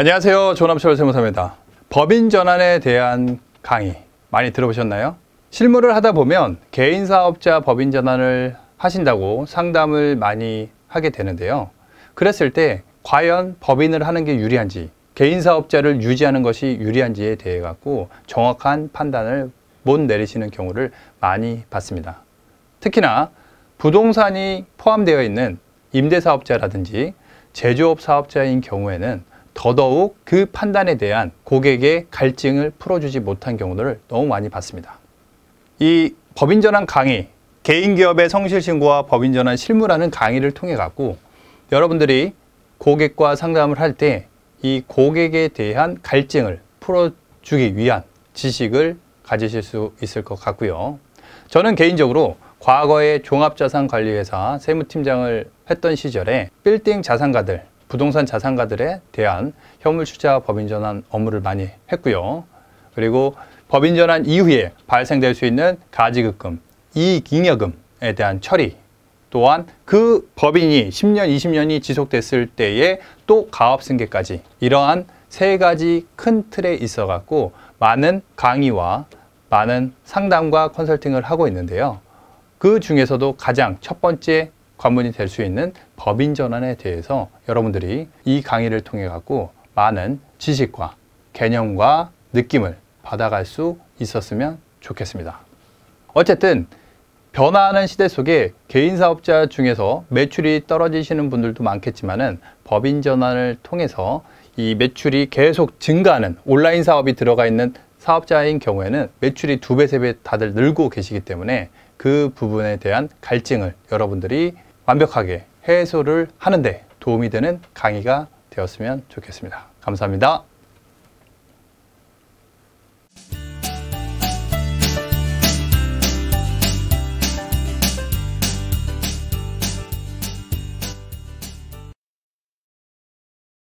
안녕하세요. 조남철 세무사입니다. 법인 전환에 대한 강의 많이 들어보셨나요? 실무를 하다 보면 개인 사업자 법인 전환을 하신다고 상담을 많이 하게 되는데요. 그랬을 때 과연 법인을 하는 게 유리한지 개인 사업자를 유지하는 것이 유리한지에 대해 갖고 정확한 판단을 못 내리시는 경우를 많이 봤습니다. 특히나 부동산이 포함되어 있는 임대사업자라든지 제조업 사업자인 경우에는 더더욱 그 판단에 대한 고객의 갈증을 풀어주지 못한 경우들을 너무 많이 봤습니다. 이 법인전환 강의, 개인기업의 성실신고와 법인전환 실무라는 강의를 통해 갖고 여러분들이 고객과 상담을 할 때 이 고객에 대한 갈증을 풀어주기 위한 지식을 가지실 수 있을 것 같고요. 저는 개인적으로 과거에 종합자산관리회사 세무팀장을 했던 시절에 빌딩 자산가들 부동산 자산가들에 대한 현물 투자 법인 전환 업무를 많이 했고요. 그리고 법인 전환 이후에 발생될 수 있는 가지급금, 이익잉여금에 대한 처리 또한 그 법인이 10년, 20년이 지속됐을 때에 또 가업승계까지 이러한 세 가지 큰 틀에 있어 갖고 많은 강의와 많은 상담과 컨설팅을 하고 있는데요. 그 중에서도 가장 첫 번째 관문이 될 수 있는 법인 전환에 대해서 여러분들이 이 강의를 통해 갖고 많은 지식과 개념과 느낌을 받아갈 수 있었으면 좋겠습니다. 어쨌든 변화하는 시대 속에 개인 사업자 중에서 매출이 떨어지시는 분들도 많겠지만은 법인 전환을 통해서 이 매출이 계속 증가하는 온라인 사업이 들어가 있는 사업자인 경우에는 매출이 두 배, 세 배 다들 늘고 계시기 때문에 그 부분에 대한 갈증을 여러분들이 완벽하게 해소를 하는데 도움이 되는 강의가 되었으면 좋겠습니다. 감사합니다.